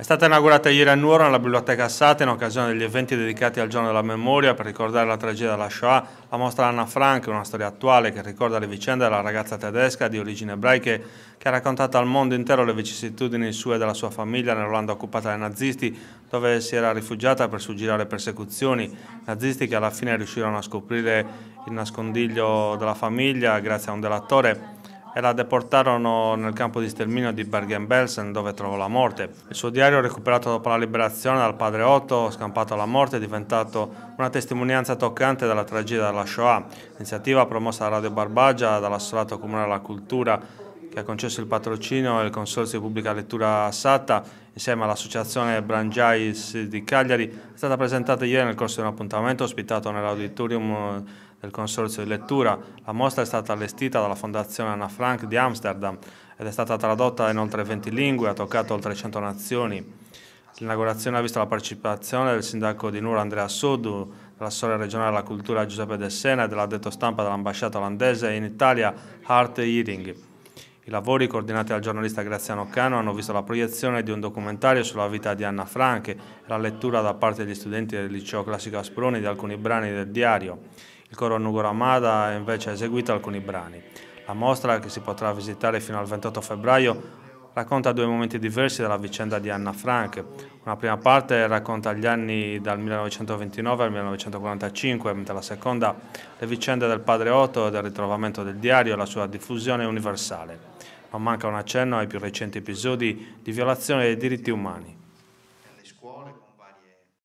È stata inaugurata ieri a Nuoro nella Biblioteca Assata in occasione degli eventi dedicati al giorno della memoria per ricordare la tragedia della Shoah, la mostra Anna Frank, una storia attuale che ricorda le vicende della ragazza tedesca di origini ebraiche che ha raccontato al mondo intero le vicissitudini sue e della sua famiglia nell'Olanda occupata dai nazisti, dove si era rifugiata per sfuggire alle persecuzioni, nazisti che alla fine riuscirono a scoprire il nascondiglio della famiglia grazie a un delatore e la deportarono nel campo di sterminio di Bergen-Belsen dove trovò la morte. Il suo diario recuperato dopo la liberazione dal padre Otto, scampato alla morte, è diventato una testimonianza toccante della tragedia della Shoah, iniziativa promossa da Radio Barbagia dall'Assolato Comunale della Cultura che ha concesso il patrocinio e il Consorzio di Pubblica Lettura Satta insieme all'Associazione Brangiais di Cagliari, è stata presentata ieri nel corso di un appuntamento ospitato nell'auditorium eh, del Consorzio di Lettura. La mostra è stata allestita dalla Fondazione Anna Frank di Amsterdam ed è stata tradotta in oltre 20 lingue, e ha toccato oltre 100 nazioni. L'inaugurazione ha visto la partecipazione del sindaco di Nura Andrea Sodu, dell'assessore regionale alla cultura Giuseppe De Sena e dell'addetto stampa dell'ambasciata olandese in Italia Hart Hearing. I lavori coordinati dal giornalista Graziano Cano hanno visto la proiezione di un documentario sulla vita di Anna Frank e la lettura da parte degli studenti del liceo classico Asproni di alcuni brani del diario. Il coro Nugo Ramada invece ha eseguito alcuni brani. La mostra, che si potrà visitare fino al 28 febbraio, racconta due momenti diversi della vicenda di Anna Frank. Una prima parte racconta gli anni dal 1929 al 1945, mentre la seconda le vicende del padre Otto e del ritrovamento del diario e la sua diffusione universale. Non manca un accenno ai più recenti episodi di violazione dei diritti umani.